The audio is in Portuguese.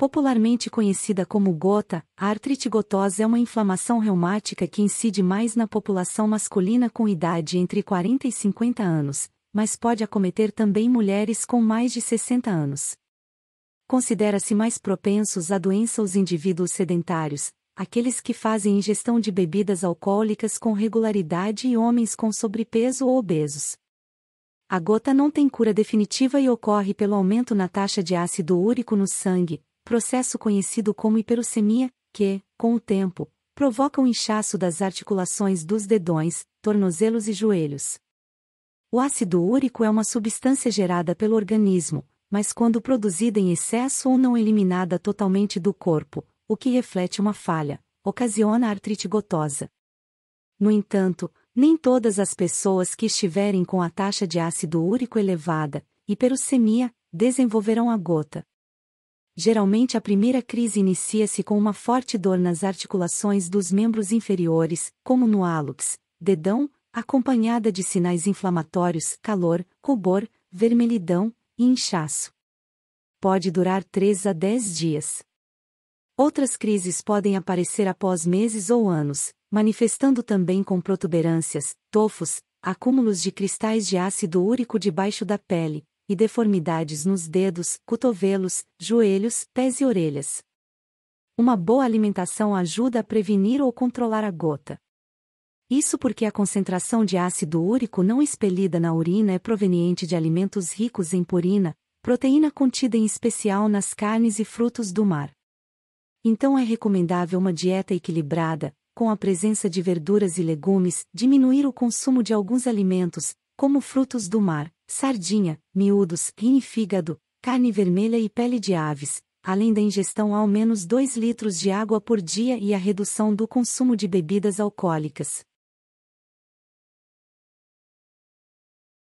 Popularmente conhecida como gota, a artrite gotosa é uma inflamação reumática que incide mais na população masculina com idade entre 40 e 50 anos, mas pode acometer também mulheres com mais de 60 anos. Considera-se mais propensos à doença os indivíduos sedentários, aqueles que fazem ingestão de bebidas alcoólicas com regularidade e homens com sobrepeso ou obesos. A gota não tem cura definitiva e ocorre pelo aumento na taxa de ácido úrico no sangue, processo conhecido como hiperuricemia, que, com o tempo, provoca um inchaço das articulações dos dedões, tornozelos e joelhos. O ácido úrico é uma substância gerada pelo organismo, mas quando produzida em excesso ou não eliminada totalmente do corpo, o que reflete uma falha, ocasiona artrite gotosa. No entanto, nem todas as pessoas que estiverem com a taxa de ácido úrico elevada, hiperuricemia, desenvolverão a gota geralmente a primeira crise inicia-se com uma forte dor nas articulações dos membros inferiores, como no hálux, dedão, acompanhada de sinais inflamatórios, calor, rubor, vermelhidão e inchaço. Pode durar 3 a 10 dias. Outras crises podem aparecer após meses ou anos, manifestando também com protuberâncias, tofos, acúmulos de cristais de ácido úrico debaixo da pele, e deformidades nos dedos, cotovelos, joelhos, pés e orelhas. Uma boa alimentação ajuda a prevenir ou controlar a gota. Isso porque a concentração de ácido úrico não expelida na urina é proveniente de alimentos ricos em purina, proteína contida em especial nas carnes e frutos do mar. Então é recomendável uma dieta equilibrada, com a presença de verduras e legumes, diminuir o consumo de alguns alimentos, como frutos do mar, sardinha, miúdos, rim e fígado, carne vermelha e pele de aves, além da ingestão ao menos 2 litros de água por dia e a redução do consumo de bebidas alcoólicas.